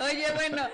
Oye, bueno,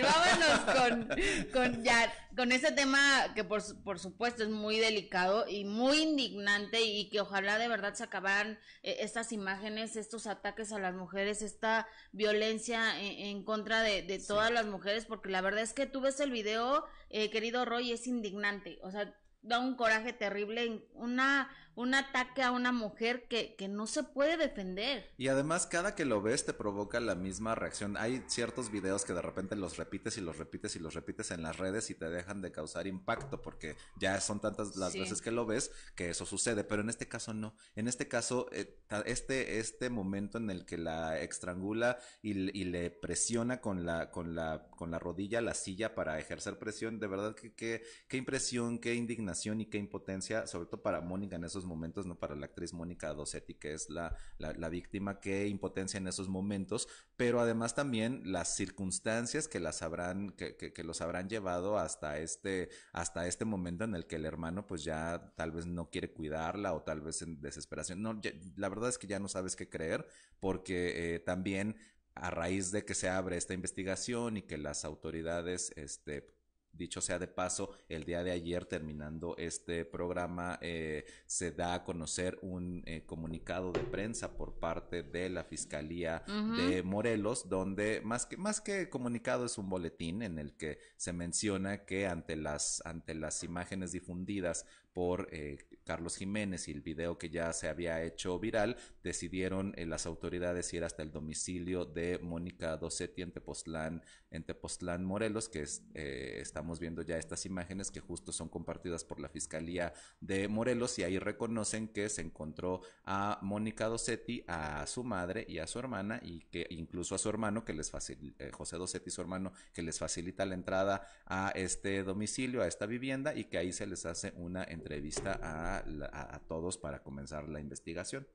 vámonos con, con, ya, con ese tema que por, supuesto es muy delicado y muy indignante y que ojalá de verdad se acabaran eh, estas imágenes, estos ataques a las mujeres, esta violencia en, contra de, todas las mujeres, porque la verdad es que tú ves el video, eh, querido Roy, es indignante. O sea, da un coraje terrible, una, un ataque a una mujer que, no se puede defender. Y además cada que lo ves te provoca la misma reacción. Hay ciertos videos que de repente los repites y los repites y los repites en las redes y te dejan de causar impacto porque ya son tantas las veces que lo ves que eso sucede, pero en este caso no. En este caso, eh, este, este momento en el que la estrangula y, y le presiona con la, con, la, con la rodilla la silla para ejercer presión, de verdad que qué impresión, qué indignación y qué impotencia, sobre todo para Mónica en esos momentos, no para la actriz Mónica Dosetti, que es la, víctima, qué impotencia en esos momentos, pero además también las circunstancias que las habrán, que, los habrán llevado hasta este, hasta este momento en el que el hermano pues ya tal vez no quiere cuidarla o tal vez en desesperación. No, la verdad es que ya no sabes qué creer porque eh, también a raíz de que se abre esta investigación y que las autoridades este, Dicho sea de paso, el día de ayer terminando este programa eh, se da a conocer un eh, comunicado de prensa por parte de la Fiscalía de Morelos, donde más que, más que comunicado es un boletín en el que se menciona que ante las, ante las imágenes difundidas por eh, Carlos Jiménez y el video que ya se había hecho viral, decidieron eh, las autoridades ir hasta el domicilio de Mónica Docetti en Tepoztlán, en Tepoztlán, Morelos, que eh, estamos viendo ya estas imágenes que justo son compartidas por la Fiscalía de Morelos y ahí reconocen que se encontró a Mónica Docetti, a su madre y a su hermana y que incluso a su hermano que les eh, José Docetti, su hermano, que les facilita la entrada a este domicilio, a esta vivienda y que ahí se les hace una entrevista a a todos para comenzar la investigación.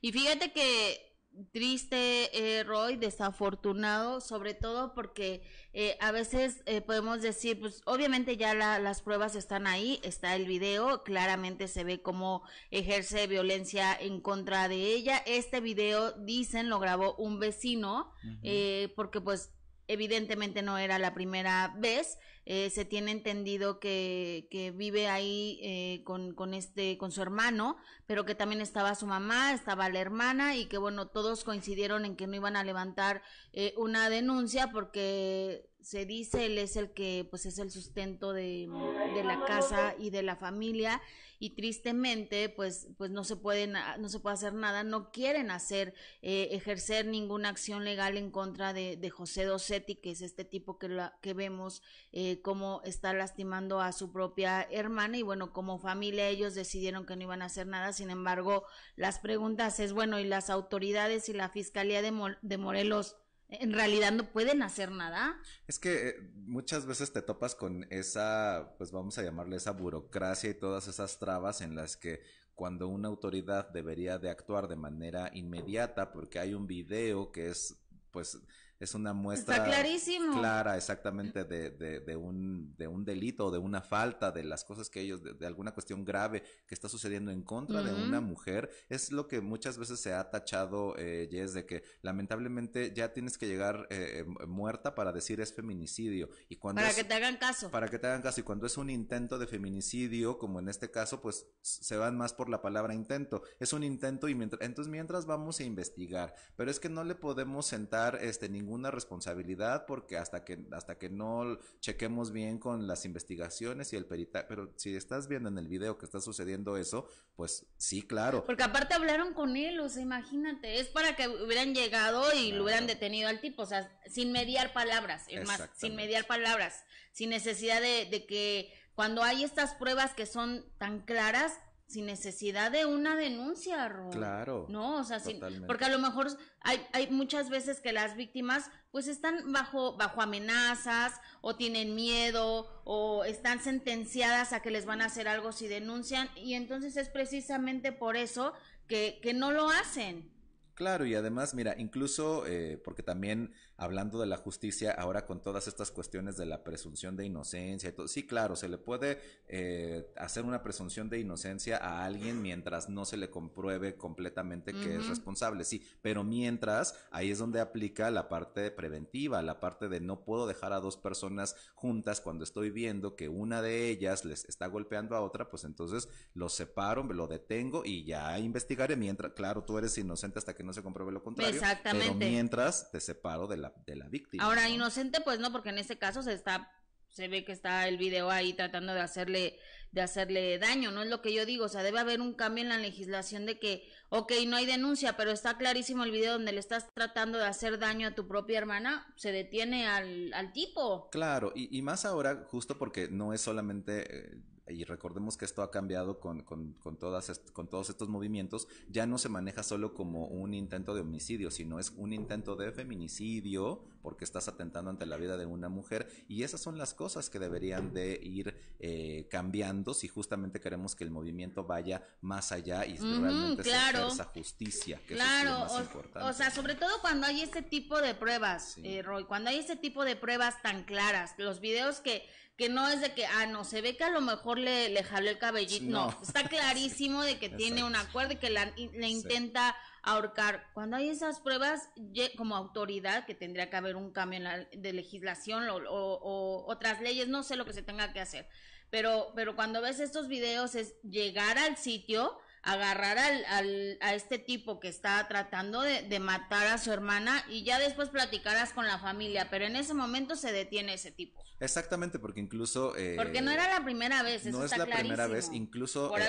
Y fíjate que triste, eh, Roy, desafortunado, sobre todo porque eh, a veces eh, podemos decir, pues obviamente ya las pruebas están ahí, está el video, claramente se ve cómo ejerce violencia en contra de ella. Este video, dicen, lo grabó un vecino, eh, porque pues evidentemente no era la primera vez. Eh, se tiene entendido que, vive ahí eh, con, con, este, con su hermano, pero que también estaba su mamá, estaba la hermana y que bueno, todos coincidieron en que no iban a levantar eh, una denuncia porque se dice, él es el que pues es el sustento de, de, la casa y de la familia y tristemente pues pues no se pueden no se puede hacer nada, no quieren hacer eh, ejercer ninguna acción legal en contra de, José Dosetti que es este tipo que que vemos eh, cómo está lastimando a su propia hermana y bueno, como familia ellos decidieron que no iban a hacer nada, sin embargo, las preguntas es bueno, y las autoridades y la Fiscalía de, de Morelos en realidad no pueden hacer nada. Es que eh, muchas veces te topas con esa, pues vamos a llamarle esa burocracia y todas esas trabas en las que cuando una autoridad debería de actuar de manera inmediata porque hay un video que es pues es una muestra clarísimo. clara exactamente de, de, un, de un delito, de una falta, de las cosas que ellos, de, alguna cuestión grave que está sucediendo en contra de una mujer. Es lo que muchas veces se ha tachado, eh, Jess, de que lamentablemente ya tienes que llegar eh, eh, muerta para decir es feminicidio. Y cuando para que te hagan caso. Para que te hagan caso. Y cuando es un intento de feminicidio, como en este caso, pues se van más por la palabra intento. Es un intento y mientras, entonces mientras vamos a investigar. Pero es que no le podemos sentar este ningún una responsabilidad porque hasta que, hasta que no chequemos bien con las investigaciones y el peritaje, pero si estás viendo en el video que está sucediendo eso, pues sí, claro. Porque aparte hablaron con él, o sea, imagínate, es para que hubieran llegado y lo hubieran detenido al tipo, o sea, sin mediar palabras, más, sin mediar palabras, sin necesidad de, de que cuando hay estas pruebas que son tan claras, sin necesidad de una denuncia, Ruth. Claro. No, o sea, porque a lo mejor hay, muchas veces que las víctimas pues están bajo, bajo amenazas o tienen miedo o están sentenciadas a que les van a hacer algo si denuncian y entonces es precisamente por eso que, que no lo hacen. Claro, y además, mira, incluso eh, porque también hablando de la justicia ahora con todas estas cuestiones de la presunción de inocencia todo. Sí, claro, se le puede eh, hacer una presunción de inocencia a alguien mientras no se le compruebe completamente que es responsable, sí, pero mientras ahí es donde aplica la parte preventiva, la parte de no puedo dejar a dos personas juntas cuando estoy viendo que una de ellas les está golpeando a otra, pues entonces lo separo, me lo detengo y ya investigaré mientras, claro, tú eres inocente hasta que no se compruebe lo contrario, pero mientras te separo de la de la víctima. Ahora, inocente, pues no, porque en ese caso se está se ve que está el video ahí tratando de hacerle de hacerle daño, no es lo que yo digo, o sea, debe haber un cambio en la legislación de que, ok, no hay denuncia, pero está clarísimo el video donde le estás tratando de hacer daño a tu propia hermana, se detiene al, al tipo. Claro, y, más ahora, justo porque no es solamente eh, y recordemos que esto ha cambiado con, con, con, todas con todos estos movimientos, ya no se maneja solo como un intento de homicidio, sino es un intento de feminicidio porque estás atentando ante la vida de una mujer y esas son las cosas que deberían de ir eh, cambiando si justamente queremos que el movimiento vaya más allá y realmente realmente esa justicia, que claro, eso es lo más o, importante. O sea, sobre todo cuando hay ese tipo de pruebas, eh, Roy, cuando hay ese tipo de pruebas tan claras, los videos que que no es de que, ah, no, se ve que a lo mejor le, le jaló el cabellito, no, está clarísimo de que tiene un acuerdo y que le intenta ahorcar. Cuando hay esas pruebas, como autoridad, que tendría que haber un cambio en la, de legislación o, o otras leyes, no sé lo que se tenga que hacer, pero, pero cuando ves estos videos es llegar al sitio, agarrar al, a este tipo que está tratando de, matar a su hermana y ya después platicarás con la familia, pero en ese momento se detiene ese tipo. Exactamente, porque incluso... Eh, porque no era la primera vez. no es la primera vez, incluso eh,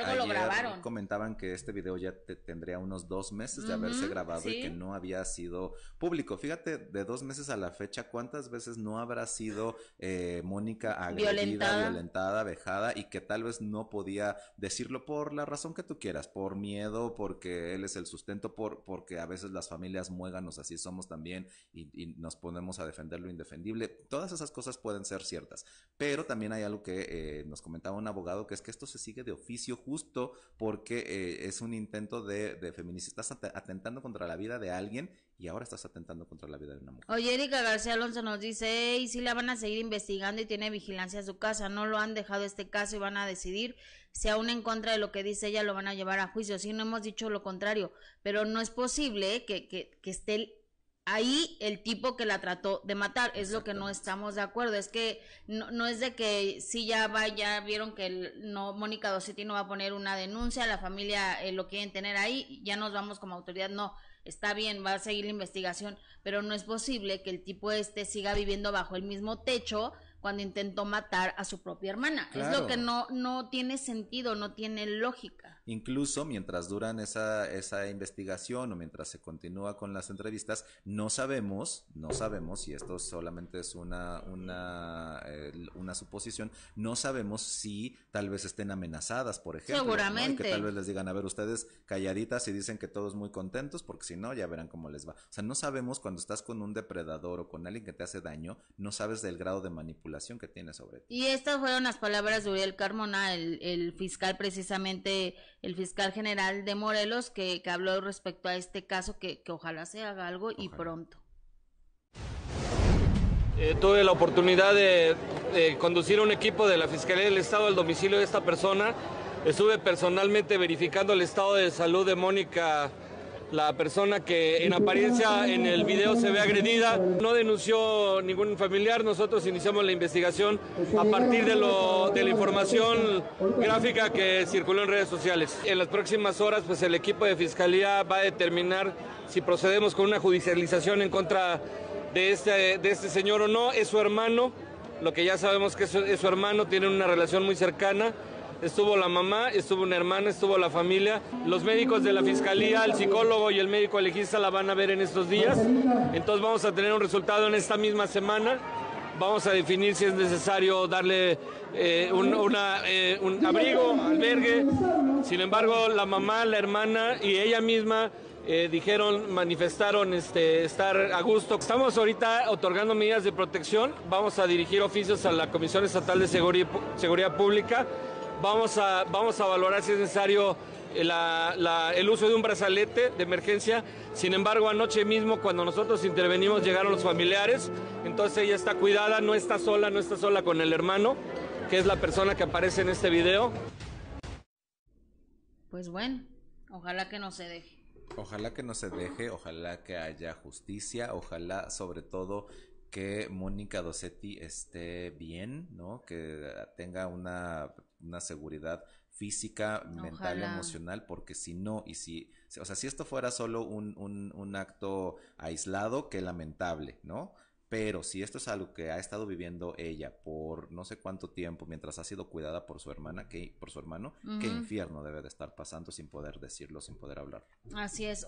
comentaban que este video ya tendría unos dos meses de haberse grabado y que no había sido público. Fíjate, de dos meses a la fecha, ¿cuántas veces no habrá sido eh, Mónica agredida, violentada. violentada, vejada y que tal vez no podía decirlo por la razón que tú quieras? por miedo, porque él es el sustento, por, porque a veces las familias muéganos, así somos también, y, nos ponemos a defender lo indefendible. Todas esas cosas pueden ser ciertas, pero también hay algo que eh, nos comentaba un abogado, que es que esto se sigue de oficio justo porque eh, es un intento de, feministas atentando contra la vida de alguien y ahora estás atentando contra la vida de una mujer. Oye, Erika García Alonso nos dice, y si la van a seguir investigando y tiene vigilancia en su casa, no lo han dejado este caso y van a decidir si aún en contra de lo que dice ella lo van a llevar a juicio. si no hemos dicho lo contrario, pero no es posible que, que, esté ahí el tipo que la trató de matar. Es lo que no estamos de acuerdo. Es que no, no es de que si ya va, vieron que no, Mónica Dosetti no va a poner una denuncia, la familia eh, lo quieren tener ahí, ya nos vamos como autoridad. No, Está bien, va a seguir la investigación, pero no es posible que el tipo este siga viviendo bajo el mismo techo cuando intentó matar a su propia hermana. Es lo que no, no tiene sentido, no tiene lógica. Incluso mientras duran esa, esa investigación o mientras se continúa con las entrevistas, no sabemos, no sabemos, y esto solamente es una, una, una suposición, no sabemos si tal vez estén amenazadas, por ejemplo. Seguramente. que tal vez les digan, a ver, ustedes calladitas y dicen que todos muy contentos, porque si no, ya verán cómo les va. O sea, no sabemos cuando estás con un depredador o con alguien que te hace daño, no sabes del grado de manipulación y estas fueron las palabras de Uriel Carmona, el, fiscal precisamente, el fiscal general de Morelos, que, habló respecto a este caso, que, ojalá se haga algo y pronto. Eh, tuve la oportunidad de, de conducir un equipo de la Fiscalía del Estado al domicilio de esta persona. Estuve personalmente verificando el estado de salud de Mónica la persona que en apariencia en el video se ve agredida. No denunció ningún familiar, nosotros iniciamos la investigación a partir de, la información gráfica que circuló en redes sociales. En las próximas horas, pues el equipo de fiscalía va a determinar si procedemos con una judicialización en contra de este, de este señor o no. Es su hermano, lo que ya sabemos que es su, su hermano, tiene una relación muy cercana estuvo la mamá, estuvo una hermana, estuvo la familia. Los médicos de la fiscalía, el psicólogo y el médico legista la van a ver en estos días. Entonces vamos a tener un resultado en esta misma semana. Vamos a definir si es necesario darle eh, eh, un, abrigo, albergue. Sin embargo, la mamá, la hermana y ella misma eh, dijeron, manifestaron este, estar a gusto. Estamos ahorita otorgando medidas de protección. Vamos a dirigir oficios a la Comisión Estatal de Seguridad, Seguridad Pública Vamos a, vamos a valorar si es necesario eh, el uso de un brazalete de emergencia. Sin embargo, anoche mismo cuando nosotros intervenimos llegaron los familiares, entonces ella está cuidada, no está sola, no está sola con el hermano, que es la persona que aparece en este video. Pues bueno, ojalá que no se deje. Ojalá que no se deje, ojalá que haya justicia, ojalá sobre todo que Mónica Dosetti esté bien, ¿no? Que tenga una una seguridad física, mental mental, emocional, porque si no, y si, o sea, si esto fuera solo un, un, un acto aislado, qué lamentable, ¿no? Pero si esto es algo que ha estado viviendo ella por no sé cuánto tiempo mientras ha sido cuidada por su hermana, que por su hermano, qué infierno debe de estar pasando sin poder decirlo, sin poder hablarlo. Así es.